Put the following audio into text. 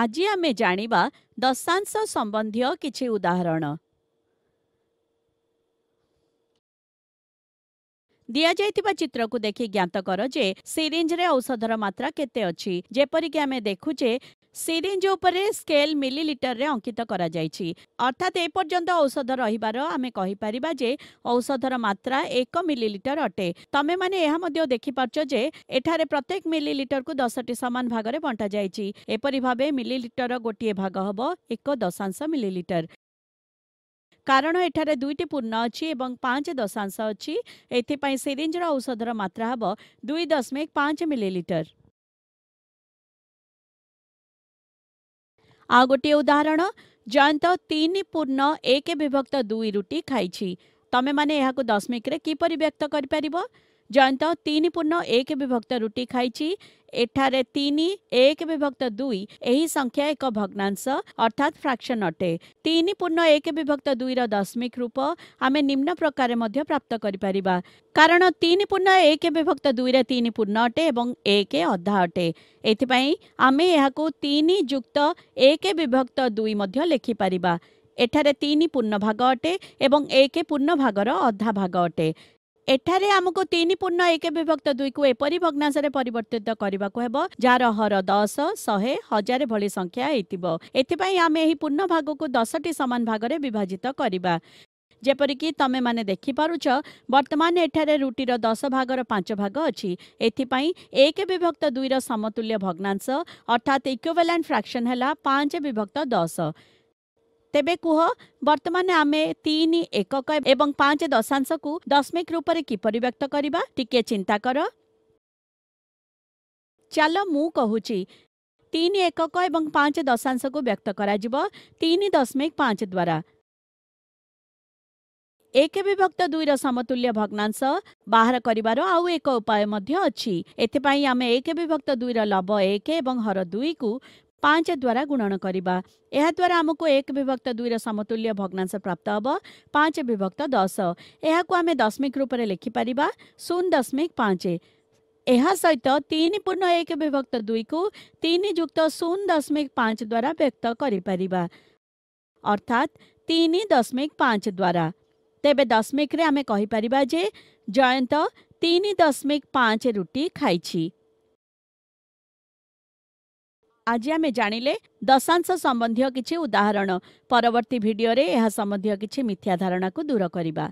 आज आम जानवा दशांश सम्बन्धियों कि उदाहरण ଦିଆଯାଇଥିବା ଚିତ୍ରକୁ ଦେଖି ଜ୍ଞାତ କର ଯେ ସିରିଞ୍ଜରେ ଔଷଧର ମାତ୍ରା କେତେ ଅଛି ଯେପରିକି ଆମେ ଦେଖୁଛେ ସିରିଞ୍ଜ ଉପରେ ସ୍କେଲ୍ ମିଲିଲିଟରରେ ଅଙ୍କିତ କରାଯାଇଛି ଅର୍ଥାତ୍ ଏପର୍ଯ୍ୟନ୍ତ ଔଷଧ ରହିବାର ଆମେ କହିପାରିବା ଯେ ଔଷଧର ମାତ୍ରା ଏକ ମିଲିଲିଟର ଅଟେ ତମେମାନେ ଏହା ମଧ୍ୟ ଦେଖିପାରୁଛ ଯେ ଏଠାରେ ପ୍ରତ୍ୟେକ ମିଲିଲିଟରକୁ ଦଶଟି ସମାନ ଭାଗରେ ବଣ୍ଟାଯାଇଛି ଏପରି ଭାବେ ମିଲିଲିଟର ଗୋଟିଏ ଭାଗ ହେବ ଏକ ଦଶାଂଶ ମିଲିଲିଟର କାରଣ ଏଠାରେ ଦୁଇଟି ପୂର୍ଣ୍ଣ ଅଛି ଏବଂ ପାଞ୍ଚ ଦଶାଂଶ ଅଛି ଏଥିପାଇଁ ସିରିଞ୍ଜର ଔଷଧର ମାତ୍ରା ହେବ ଦୁଇ ଦଶମିକ ପାଞ୍ଚ ମିଲିଲିଟର ଆଉ ଗୋଟିଏ ଉଦାହରଣ ଜୟନ୍ତ ତିନି ପୂର୍ଣ୍ଣ ଏକ ବିଭକ୍ତ ଦୁଇ ରୁଟି ଖାଇଛି ତମେମାନେ ଏହାକୁ ଦଶମିକରେ କିପରି ବ୍ୟକ୍ତ କରିପାରିବ ଜୟନ୍ତ ତିନି ପୂର୍ଣ୍ଣ ଏକ ବିଭକ୍ତ ରୁଟି ଖାଇଛି ଏଠାରେ ତିନି ଏକ ବିଭକ୍ତ ଦୁଇ ଏହି ସଂଖ୍ୟା ଏକ ଭଗ୍ନାଂଶ ଅର୍ଥାତ୍ ଫ୍ରାକ୍ସନ୍ ଅଟେ ତିନି ପୂର୍ଣ୍ଣ ଏକ ବିଭକ୍ତ ଦୁଇର ଦଶମିକ ରୂପ ଆମେ ନିମ୍ନ ପ୍ରକାରେ ମଧ୍ୟ ପ୍ରାପ୍ତ କରିପାରିବା କାରଣ ତିନି ପୂର୍ଣ୍ଣ ଏକ ବିଭକ୍ତ ଦୁଇରେ ତିନି ପୂର୍ଣ୍ଣ ଅଟେ ଏବଂ ଏକ ଅଧା ଅଟେ ଏଥିପାଇଁ ଆମେ ଏହାକୁ ତିନି ଯୁକ୍ତ ଏକ ବିଭକ୍ତ ଦୁଇ ମଧ୍ୟ ଲେଖିପାରିବା ଏଠାରେ ତିନି ପୂର୍ଣ୍ଣ ଭାଗ ଅଟେ ଏବଂ ଏକ ପୂର୍ଣ୍ଣ ଭାଗର ଅଧା ଭାଗ ଅଟେ ଏଠାରେ ଆମକୁ ତିନି ପୂର୍ଣ୍ଣ ଏକ ବିଭକ୍ତ ଦୁଇକୁ ଏପରି ଭଗ୍ନାଂଶରେ ପରିବର୍ତ୍ତିତ କରିବାକୁ ହେବ ଯାହାର ହର ଦଶ ଶହେ ହଜାରେ ଭଳି ସଂଖ୍ୟା ହେଇଥିବ ଏଥିପାଇଁ ଆମେ ଏହି ପୂର୍ଣ୍ଣ ଭାଗକୁ ଦଶଟି ସମାନ ଭାଗରେ ବିଭାଜିତ କରିବା ଯେପରିକି ତମେମାନେ ଦେଖିପାରୁଛ ବର୍ତ୍ତମାନ ଏଠାରେ ରୁଟିର ଦଶ ଭାଗର ପାଞ୍ଚ ଭାଗ ଅଛି ଏଥିପାଇଁ ଏକ ବିଭକ୍ତ ଦୁଇର ସମତୁଲ୍ୟ ଭଗ୍ନାଂଶ ଅର୍ଥାତ୍ ଇକ୍ୱେଲାଣ୍ଟ ଫ୍ରାକ୍ସନ୍ ହେଲା ପାଞ୍ଚ ବିଭକ୍ତ ଦଶ ତେବେ କୁହ ବର୍ତ୍ତମାନ ଆମେ ତିନି ଏକକ ଏବଂ ପାଞ୍ଚ ଦଶାଂଶକୁ ଦଶମିକ ରୂପରେ କିପରି ବ୍ୟକ୍ତ କରିବା ଟିକିଏ ଚିନ୍ତା କର ଚାଲ ମୁଁ କହୁଛି ତିନି ଏକକ ଏବଂ ପାଞ୍ଚ ଦଶାଂଶକୁ ବ୍ୟକ୍ତ କରାଯିବ ତିନି ଦଶମିକ ପାଞ୍ଚ ଦ୍ୱାରା ଏକ ବିଭକ୍ତ ଦୁଇର ସମତୁଲ୍ୟ ଭଗ୍ନାଂଶ ବାହାର କରିବାର ଆଉ ଏକ ଉପାୟ ମଧ୍ୟ ଅଛି ଏଥିପାଇଁ ଆମେ ଏକ ବିଭକ୍ତ ଦୁଇର ଲବ ଏକ ଏବଂ ହର ଦୁଇକୁ ପାଞ୍ଚ ଦ୍ୱାରା ଗୁଣନ କରିବା ଏହାଦ୍ୱାରା ଆମକୁ ଏକ ବିଭକ୍ତ ଦୁଇର ସମତୁଲ୍ୟ ଭଗ୍ନାଂଶ ପ୍ରାପ୍ତ ହେବ ପାଞ୍ଚ ବିଭକ୍ତ ଦଶ ଏହାକୁ ଆମେ ଦଶମିକ ରୂପରେ ଲେଖିପାରିବା ଶୂନ ଦଶମିକ ପାଞ୍ଚ ଏହା ସହିତ ତିନି ପୂର୍ଣ୍ଣ ଏକ ବିଭକ୍ତ ଦୁଇକୁ ତିନି ଯୁକ୍ତ ଶୂନ ଦଶମିକ ପାଞ୍ଚ ଦ୍ୱାରା ବ୍ୟକ୍ତ କରିପାରିବା ଅର୍ଥାତ୍ ତିନି ଦଶମିକ ପାଞ୍ଚ ଦ୍ୱାରା ତେବେ ଦଶମିକରେ ଆମେ କହିପାରିବା ଯେ ଜୟନ୍ତ ତିନି ଦଶମିକ ପାଞ୍ଚ ରୁଟି ଖାଇଛି ଆଜି ଆମେ ଜାଣିଲେ ଦଶାଂଶ ସମ୍ବନ୍ଧୀୟ କିଛି ଉଦାହରଣ ପରବର୍ତ୍ତୀ ଭିଡ଼ିଓରେ ଏହା ସମ୍ବନ୍ଧୀୟ କିଛି ମିଥ୍ୟା ଧାରଣାକୁ ଦୂର କରିବା